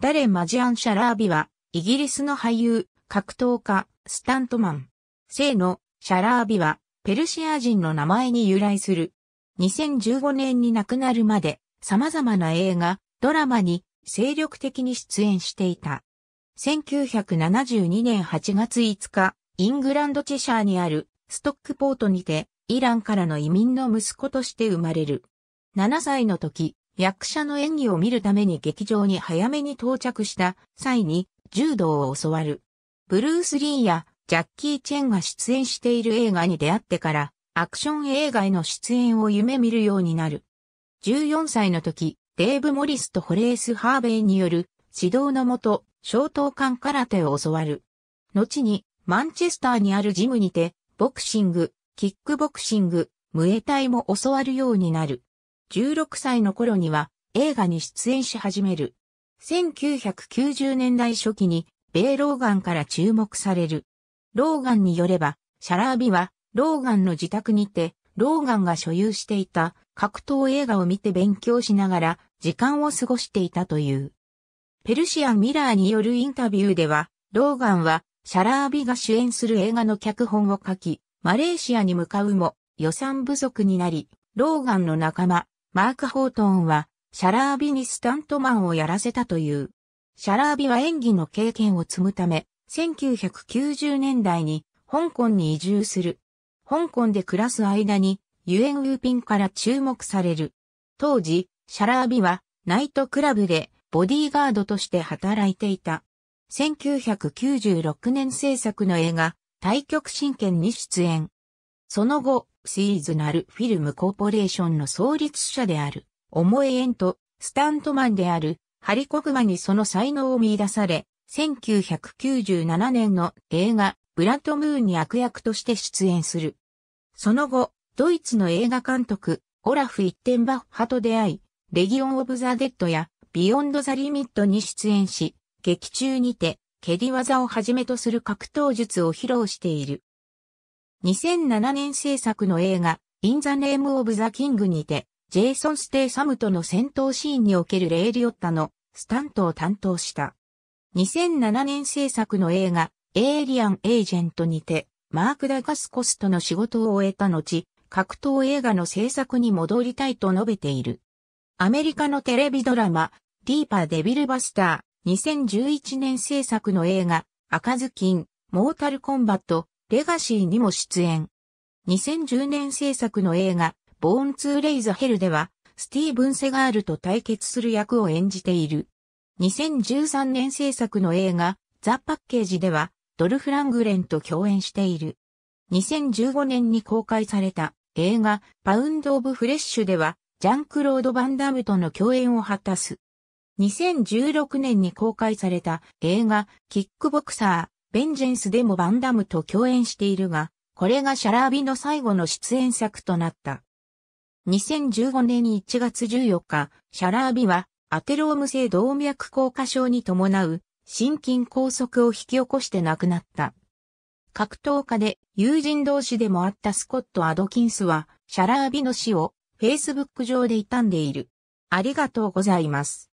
ダレ・ン・マジアン・シャラービは、イギリスの俳優、格闘家、スタントマン。姓のシャラービは、ペルシア人の名前に由来する。2015年に亡くなるまで、様々な映画、ドラマに精力的に出演していた。1972年8月5日、イングランドチェシャーにあるストックポートにて、イランからの移民の息子として生まれる。7歳の時、役者の演技を見るために劇場に早めに到着した際に柔道を教わる。ブルース・リーやジャッキー・チェンが出演している映画に出会ってからアクション映画への出演を夢見るようになる。14歳の時、デーブ・モリスとホレース・ハーベイによる指導のもと、小刀管空手を教わる。後に、マンチェスターにあるジムにて、ボクシング、キックボクシング、ムエタイも教わるようになる。16歳の頃には映画に出演し始める。1990年代初期に米ローガンから注目される。ローガンによれば、シャラービはローガンの自宅にて、ローガンが所有していた格闘映画を見て勉強しながら時間を過ごしていたという。ペルシアン・ミラーによるインタビューでは、ローガンはシャラービが主演する映画の脚本を書き、マレーシアに向かうも予算不足になり、ローガンの仲間、マーク・ホートンは、シャラービにスタントマンをやらせたという。シャラービは演技の経験を積むため、1990年代に香港に移住する。香港で暮らす間に、ユエン・ウーピンから注目される。当時、シャラービはナイトクラブでボディーガードとして働いていた。1996年制作の映画、対極真剣に出演。その後、シーズナルフィルムコーポレーションの創立者である、オモエエンと、スタントマンである、ハリコグマにその才能を見出され、1997年の映画、ブラッドムーンに悪役として出演する。その後、ドイツの映画監督、オラフ・イッテンバッハと出会い、レギオン・オブ・ザ・デッドや、ビヨンド・ザ・リミットに出演し、劇中にて、蹴り技をはじめとする格闘術を披露している。2007年制作の映画、In the Name of the King にて、ジェイソン・ステイサムとの戦闘シーンにおけるレイ・リオッタのスタントを担当した。2007年制作の映画、エイリアン・エージェントにて、マーク・ダガスコスとの仕事を終えた後、格闘映画の制作に戻りたいと述べている。アメリカのテレビドラマ、ディーパー・デビル・バスター、2011年制作の映画、赤ずきん、モータル・コンバット、レガシーにも出演。2010年制作の映画、ボーン・ツー・レイ・ザ・ヘルでは、スティーブン・セガールと対決する役を演じている。2013年制作の映画、ザ・パッケージでは、ドルフ・ラングレンと共演している。2015年に公開された映画、パウンド・オブ・フレッシュでは、ジャン・クロード・バンダムとの共演を果たす。2016年に公開された映画、キックボクサー、ベンジェンスでもバンダムと共演しているが、これがシャラービの最後の出演作となった。2015年1月14日、シャラービはアテローム性動脈硬化症に伴う心筋梗塞を引き起こして亡くなった。格闘家で友人同士でもあったスコット・アドキンスは、シャラービの死を Facebook 上で悼んでいる。ありがとうございます。